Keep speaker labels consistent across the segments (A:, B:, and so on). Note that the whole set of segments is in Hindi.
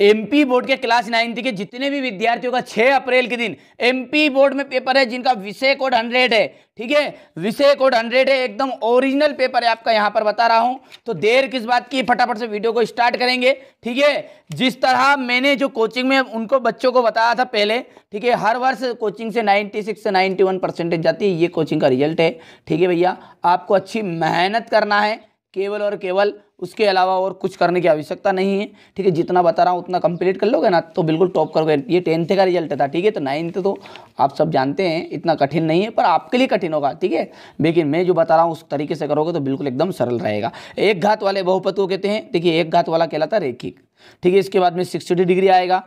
A: एमपी बोर्ड के क्लास नाइन्थ के जितने भी विद्यार्थियों का 6 अप्रैल के दिन एमपी बोर्ड में पेपर है जिनका विषय कोड 100 है ठीक है विषय कोड 100 है एकदम ओरिजिनल पेपर है आपका यहाँ पर बता रहा हूँ तो देर किस बात की फटाफट से वीडियो को स्टार्ट करेंगे ठीक है जिस तरह मैंने जो कोचिंग में उनको बच्चों को बताया था पहले ठीक है हर वर्ष कोचिंग से सिक्स से वन परसेंटेज जाती है ये कोचिंग का रिजल्ट है ठीक है भैया आपको अच्छी मेहनत करना है केवल और केवल उसके अलावा और कुछ करने की आवश्यकता नहीं है ठीक है जितना बता रहा हूँ उतना कंप्लीट कर लोगे ना तो बिल्कुल टॉप करोगे ये टेंथ का रिजल्ट था ठीक है तो नाइन्थ तो आप सब जानते हैं इतना कठिन नहीं है पर आपके लिए कठिन होगा ठीक है लेकिन मैं जो बता रहा हूँ उस तरीके से करोगे तो बिल्कुल एकदम सरल रहेगा एक घात वाले बहुपत को कहते हैं देखिए एक घात वाला कहलाता रेखिक ठीक है इसके बाद में सिक्सटी डिग्री आएगा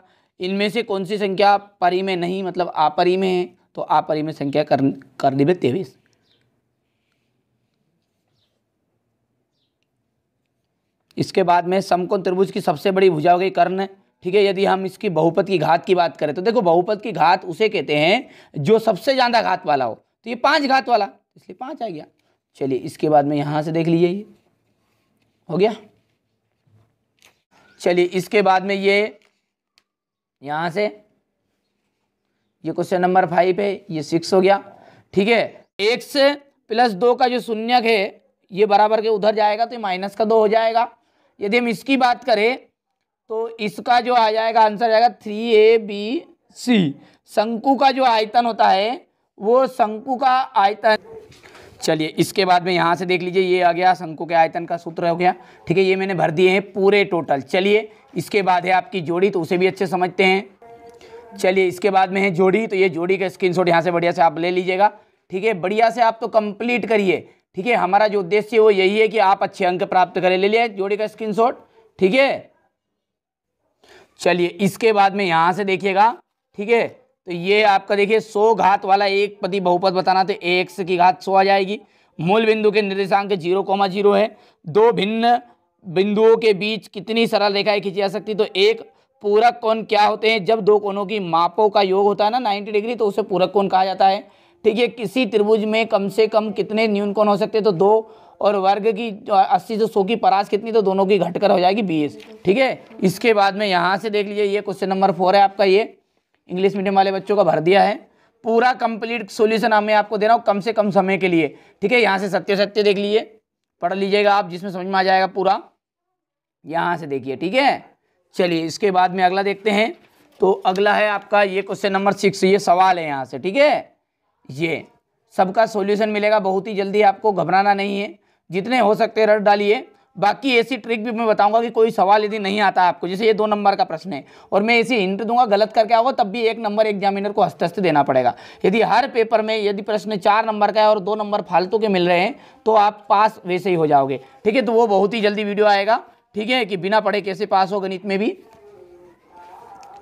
A: इनमें से कौन सी संख्या परी में नहीं मतलब आपरी में है तो आपरी में संख्या कर करनी में तेईस इसके बाद में समकोण त्रिभुज की सबसे बड़ी भुजा हो गई कर्ण ठीक है यदि हम इसकी बहुपद की घात की बात करें तो देखो बहुपद की घात उसे कहते हैं जो सबसे ज़्यादा घात वाला हो तो ये पांच घात वाला इसलिए पांच आ गया चलिए इसके बाद में यहां से देख लीजिए ये हो गया चलिए इसके बाद में ये यहां से ये क्वेश्चन नंबर फाइव है ये सिक्स हो गया ठीक है एक से प्लस दो का जो शून्यक है ये बराबर के उधर जाएगा तो ये माइनस का दो हो जाएगा यदि हम इसकी बात करें तो इसका जो आ जाएगा आंसर आएगा थ्री ए बी सी शंकु का जो आयतन होता है वो शंकु का आयतन चलिए इसके बाद में यहाँ से देख लीजिए ये आ गया शंकु के आयतन का सूत्र हो गया ठीक है ये मैंने भर दिए हैं पूरे टोटल चलिए इसके बाद है आपकी जोड़ी तो उसे भी अच्छे समझते हैं चलिए इसके बाद में है जोड़ी तो ये जोड़ी का शॉट यहाँ से बढ़िया से आप ले लीजिएगा ठीक है बढ़िया से आप तो कंप्लीट करिए ठीक है हमारा जो उद्देश्य है वो यही है कि आप अच्छे अंक प्राप्त करें ले लिया जोड़ी का स्क्रीन ठीक है चलिए इसके बाद में यहाँ से देखिएगा ठीक है तो ये आपका देखिए सो घात वाला एक पति बहुपद बताना तो एक्स की घात सो आ जाएगी मूल बिंदु के निर्देशांक जीरो कोमा जीरो है दो भिन्न बिंदुओं के बीच कितनी सरल रेखाएं खींची जा सकती तो एक पूरक कोण क्या होते हैं जब दो कोणों की मापों का योग होता है ना 90 डिग्री तो उसे पूरक कोण कहा जाता है ठीक है किसी त्रिभुज में कम से कम कितने न्यून कौन हो सकते हैं तो दो और वर्ग की अस्सी से सौ की परास कितनी तो दोनों की घटकर हो जाएगी बीस ठीक है इसके बाद में यहाँ से देख लीजिए ये क्वेश्चन नंबर फोर है आपका ये इंग्लिश मीडियम वाले बच्चों का भर दिया है पूरा कंप्लीट सोल्यूशन मैं आपको दे रहा हूँ कम से कम समय के लिए ठीक है यहाँ से सत्य सत्य देख लीजिए पढ़ लीजिएगा आप जिसमें समझ में आ जाएगा पूरा यहाँ से देखिए ठीक है चलिए इसके बाद में अगला देखते हैं तो अगला है आपका ये क्वेश्चन नंबर सिक्स ये सवाल है यहाँ से ठीक है ये सबका सॉल्यूशन मिलेगा बहुत ही जल्दी आपको घबराना नहीं है जितने हो सकते रट डालिए बाकी ऐसी ट्रिक भी मैं बताऊंगा कि कोई सवाल यदि नहीं आता आपको जैसे ये दो नंबर का प्रश्न है और मैं ऐसी हिंट दूंगा गलत करके आओ तब भी एक नंबर एग्जामिनर को हस्त देना पड़ेगा यदि हर पेपर में यदि प्रश्न चार नंबर का है और दो नंबर फालतू के मिल रहे हैं तो आप पास वैसे ही हो जाओगे ठीक है तो वो बहुत ही जल्दी वीडियो आएगा ठीक है कि बिना पढ़े कैसे पास हो गणित में भी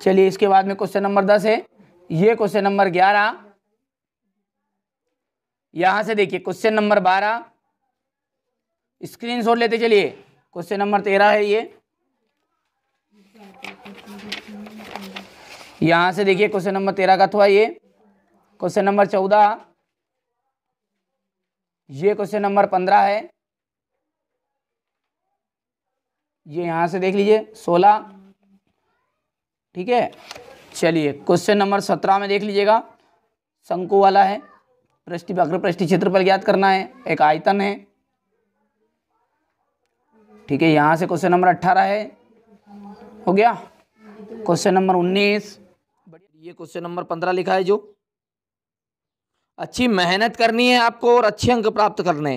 A: चलिए इसके बाद में क्वेश्चन नंबर दस है ये क्वेश्चन नंबर ग्यारह यहां से देखिए क्वेश्चन नंबर बारह स्क्रीन शॉट लेते चलिए क्वेश्चन नंबर तेरह है ये यहां से देखिए क्वेश्चन नंबर तेरह का थोड़ा ये क्वेश्चन नंबर चौदह ये क्वेश्चन नंबर पंद्रह है ये यहां से देख लीजिए सोलह ठीक है चलिए क्वेश्चन नंबर सत्रह में देख लीजिएगा शंकु वाला है पृष्ठ अग्रपृष्ठि क्षेत्रफल ज्ञात करना है एक आयतन है ठीक है यहाँ से क्वेश्चन नंबर अट्ठारह है हो गया क्वेश्चन नंबर उन्नीस ये क्वेश्चन नंबर पंद्रह लिखा है जो अच्छी मेहनत करनी है आपको और अच्छे अंक प्राप्त करने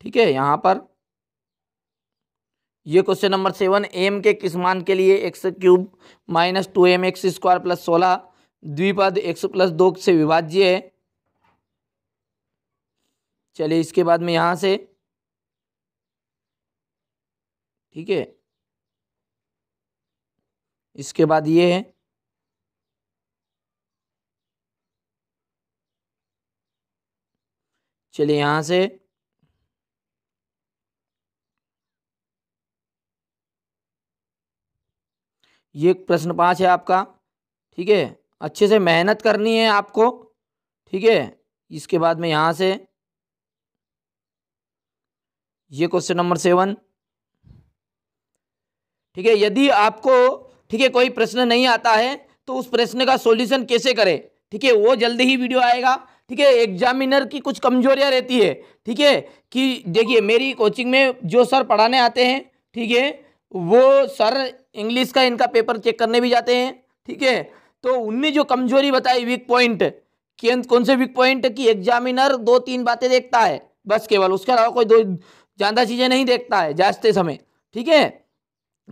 A: ठीक है यहाँ पर ये क्वेश्चन नंबर सेवन एम के किस मान के लिए x cube minus two m x square plus सोलह द्विपद एक्स प्लस दो से विभाज्य है चलिए इसके बाद में यहाँ से ठीक है इसके बाद ये है चलिए यहाँ से ये प्रश्न पाँच है आपका ठीक है अच्छे से मेहनत करनी है आपको ठीक है इसके बाद में यहाँ से ये क्वेश्चन नंबर सेवन ठीक है यदि आपको ठीक है कोई प्रश्न नहीं आता है तो उस प्रश्न का सॉल्यूशन कैसे करें ठीक है वो जल्दी ही वीडियो आएगा ठीक है एग्जामिनर की कुछ कमजोरियां रहती है ठीक है कि देखिए मेरी कोचिंग में जो सर पढ़ाने आते हैं ठीक है वो सर इंग्लिश का इनका पेपर चेक करने भी जाते हैं ठीक है तो उनने जो कमजोरी बताई वीक पॉइंट कौन से वीक पॉइंट की एग्जामिनर दो तीन बातें देखता है बस केवल उसके अलावा कोई दो ज़्यादा चीज़ें नहीं देखता है जांचते समय ठीक है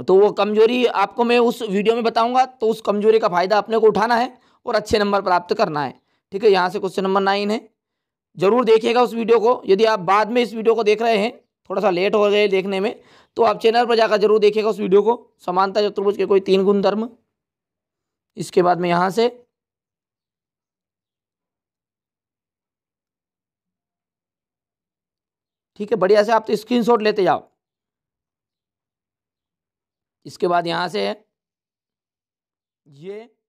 A: तो वो कमजोरी आपको मैं उस वीडियो में बताऊंगा तो उस कमजोरी का फ़ायदा अपने को उठाना है और अच्छे नंबर प्राप्त करना है ठीक है यहाँ से क्वेश्चन नंबर नाइन है ज़रूर देखिएगा उस वीडियो को यदि आप बाद में इस वीडियो को देख रहे हैं थोड़ा सा लेट हो गए देखने में तो आप चैनल पर जाकर जरूर देखिएगा उस वीडियो को समानता चतुर्भुज के कोई तीन गुण धर्म इसके बाद में यहाँ से ठीक है बढ़िया से आप तो स्क्रीनशॉट लेते जाओ इसके बाद यहाँ से ये